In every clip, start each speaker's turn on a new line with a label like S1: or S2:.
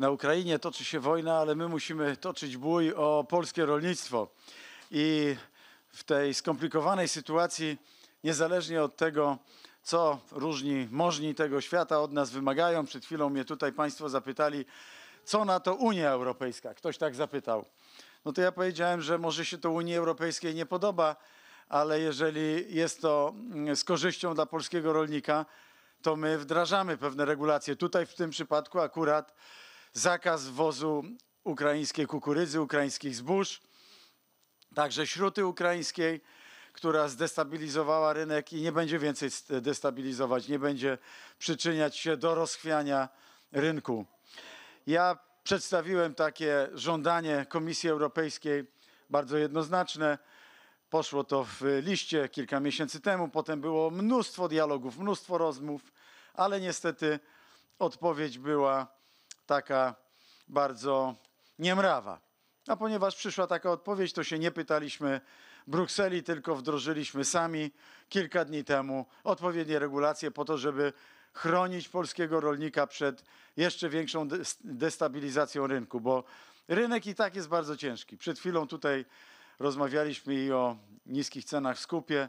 S1: na Ukrainie toczy się wojna, ale my musimy toczyć bój o polskie rolnictwo. I w tej skomplikowanej sytuacji, niezależnie od tego, co różni możni tego świata od nas wymagają, przed chwilą mnie tutaj Państwo zapytali, co na to Unia Europejska? Ktoś tak zapytał. No to ja powiedziałem, że może się to Unii Europejskiej nie podoba, ale jeżeli jest to mm, z korzyścią dla polskiego rolnika, to my wdrażamy pewne regulacje. Tutaj w tym przypadku akurat zakaz wozu ukraińskiej kukurydzy, ukraińskich zbóż, także śruty ukraińskiej, która zdestabilizowała rynek i nie będzie więcej destabilizować, nie będzie przyczyniać się do rozchwiania rynku. Ja przedstawiłem takie żądanie Komisji Europejskiej, bardzo jednoznaczne. Poszło to w liście kilka miesięcy temu, potem było mnóstwo dialogów, mnóstwo rozmów, ale niestety odpowiedź była taka bardzo niemrawa. A ponieważ przyszła taka odpowiedź, to się nie pytaliśmy Brukseli, tylko wdrożyliśmy sami kilka dni temu odpowiednie regulacje po to, żeby chronić polskiego rolnika przed jeszcze większą destabilizacją rynku, bo rynek i tak jest bardzo ciężki. Przed chwilą tutaj rozmawialiśmy i o niskich cenach w skupie,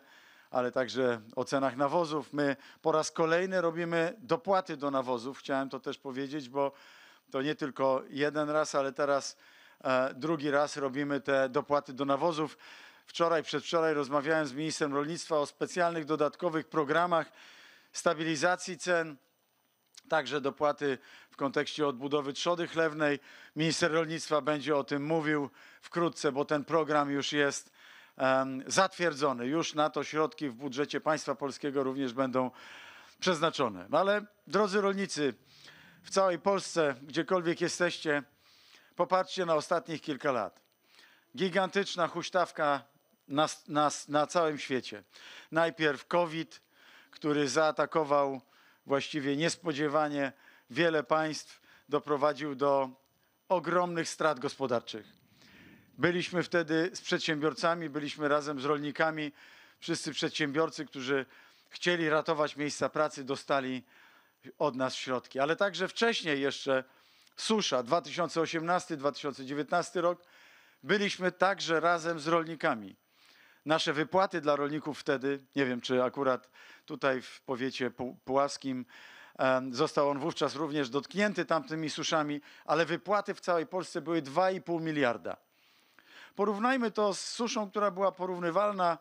S1: ale także o cenach nawozów. My po raz kolejny robimy dopłaty do nawozów, chciałem to też powiedzieć, bo to nie tylko jeden raz, ale teraz e, drugi raz robimy te dopłaty do nawozów. Wczoraj, przedwczoraj rozmawiałem z ministrem rolnictwa o specjalnych dodatkowych programach stabilizacji cen, także dopłaty w kontekście odbudowy trzody chlewnej. Minister rolnictwa będzie o tym mówił wkrótce, bo ten program już jest zatwierdzony. Już na to środki w budżecie państwa polskiego również będą przeznaczone. Ale drodzy rolnicy, w całej Polsce, gdziekolwiek jesteście, popatrzcie na ostatnich kilka lat. Gigantyczna huśtawka na, na, na całym świecie. Najpierw COVID, który zaatakował właściwie niespodziewanie wiele państw, doprowadził do ogromnych strat gospodarczych. Byliśmy wtedy z przedsiębiorcami, byliśmy razem z rolnikami. Wszyscy przedsiębiorcy, którzy chcieli ratować miejsca pracy, dostali od nas środki, ale także wcześniej jeszcze susza 2018-2019 rok. Byliśmy także razem z rolnikami. Nasze wypłaty dla rolników wtedy, nie wiem czy akurat tutaj w powiecie puławskim został on wówczas również dotknięty tamtymi suszami, ale wypłaty w całej Polsce były 2,5 miliarda. Porównajmy to z suszą, która była porównywalna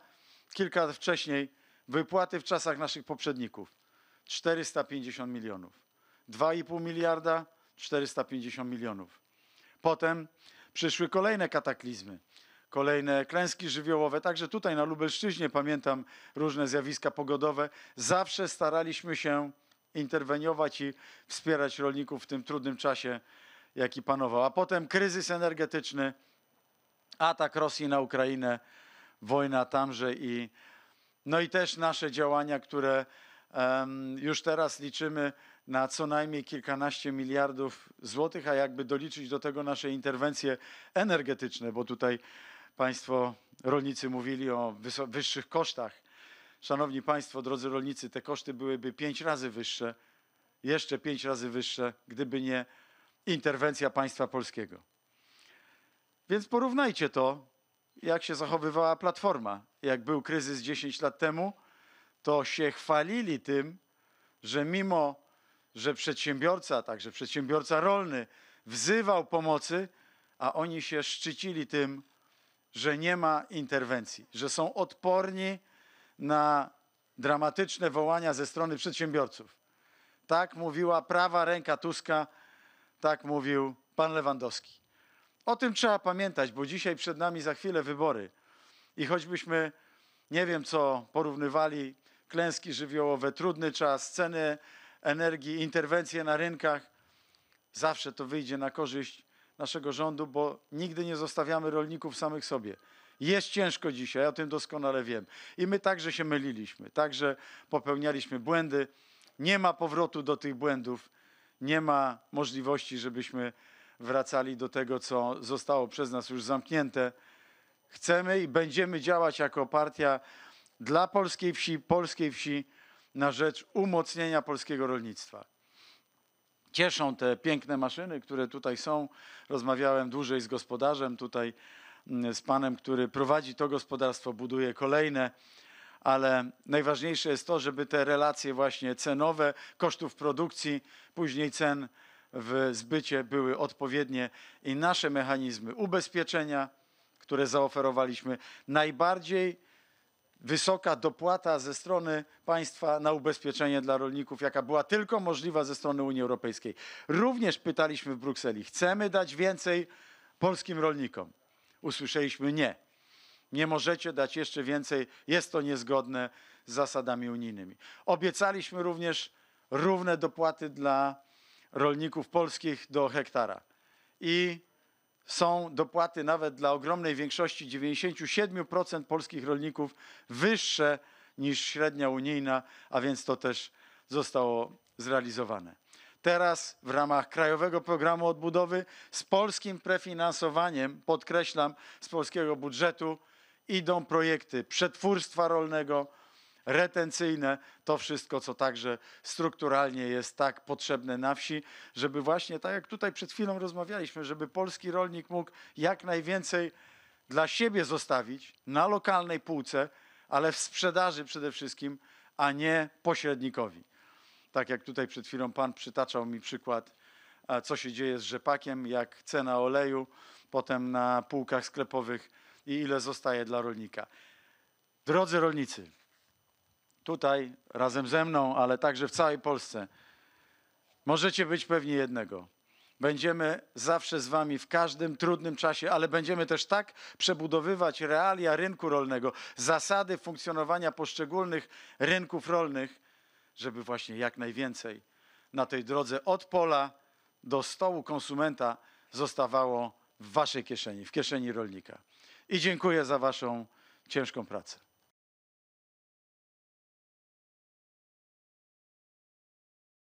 S1: kilka wcześniej, wypłaty w czasach naszych poprzedników. 450 milionów. 2,5 miliarda 450 milionów. Potem przyszły kolejne kataklizmy, kolejne klęski żywiołowe. Także tutaj na Lubelszczyźnie pamiętam różne zjawiska pogodowe. Zawsze staraliśmy się interweniować i wspierać rolników w tym trudnym czasie, jaki panował. A potem kryzys energetyczny, atak Rosji na Ukrainę, wojna tamże i no i też nasze działania, które już teraz liczymy na co najmniej kilkanaście miliardów złotych, a jakby doliczyć do tego nasze interwencje energetyczne, bo tutaj Państwo rolnicy mówili o wyższych kosztach. Szanowni Państwo, drodzy rolnicy, te koszty byłyby pięć razy wyższe, jeszcze pięć razy wyższe, gdyby nie interwencja państwa polskiego. Więc porównajcie to, jak się zachowywała Platforma, jak był kryzys 10 lat temu – to się chwalili tym, że mimo, że przedsiębiorca, także przedsiębiorca rolny, wzywał pomocy, a oni się szczycili tym, że nie ma interwencji, że są odporni na dramatyczne wołania ze strony przedsiębiorców. Tak mówiła prawa ręka Tuska, tak mówił pan Lewandowski. O tym trzeba pamiętać, bo dzisiaj przed nami za chwilę wybory. I choćbyśmy, nie wiem co porównywali klęski żywiołowe, trudny czas, ceny energii, interwencje na rynkach. Zawsze to wyjdzie na korzyść naszego rządu, bo nigdy nie zostawiamy rolników samych sobie. Jest ciężko dzisiaj, ja o tym doskonale wiem. I my także się myliliśmy, także popełnialiśmy błędy. Nie ma powrotu do tych błędów, nie ma możliwości, żebyśmy wracali do tego, co zostało przez nas już zamknięte. Chcemy i będziemy działać jako partia dla polskiej wsi, polskiej wsi na rzecz umocnienia polskiego rolnictwa. Cieszą te piękne maszyny, które tutaj są. Rozmawiałem dłużej z gospodarzem, tutaj mm, z panem, który prowadzi to gospodarstwo, buduje kolejne, ale najważniejsze jest to, żeby te relacje właśnie cenowe, kosztów produkcji, później cen w zbycie były odpowiednie i nasze mechanizmy ubezpieczenia, które zaoferowaliśmy, najbardziej wysoka dopłata ze strony państwa na ubezpieczenie dla rolników, jaka była tylko możliwa ze strony Unii Europejskiej. Również pytaliśmy w Brukseli, chcemy dać więcej polskim rolnikom. Usłyszeliśmy nie. Nie możecie dać jeszcze więcej, jest to niezgodne z zasadami unijnymi. Obiecaliśmy również równe dopłaty dla rolników polskich do hektara. I są dopłaty nawet dla ogromnej większości 97% polskich rolników wyższe niż średnia unijna, a więc to też zostało zrealizowane. Teraz w ramach Krajowego Programu Odbudowy z polskim prefinansowaniem, podkreślam, z polskiego budżetu idą projekty przetwórstwa rolnego, retencyjne, to wszystko, co także strukturalnie jest tak potrzebne na wsi, żeby właśnie, tak jak tutaj przed chwilą rozmawialiśmy, żeby polski rolnik mógł jak najwięcej dla siebie zostawić na lokalnej półce, ale w sprzedaży przede wszystkim, a nie pośrednikowi. Tak jak tutaj przed chwilą Pan przytaczał mi przykład, co się dzieje z rzepakiem, jak cena oleju potem na półkach sklepowych i ile zostaje dla rolnika. Drodzy rolnicy, tutaj razem ze mną, ale także w całej Polsce, możecie być pewni jednego. Będziemy zawsze z Wami w każdym trudnym czasie, ale będziemy też tak przebudowywać realia rynku rolnego, zasady funkcjonowania poszczególnych rynków rolnych, żeby właśnie jak najwięcej na tej drodze od pola do stołu konsumenta zostawało w Waszej kieszeni, w kieszeni rolnika. I dziękuję za Waszą ciężką pracę.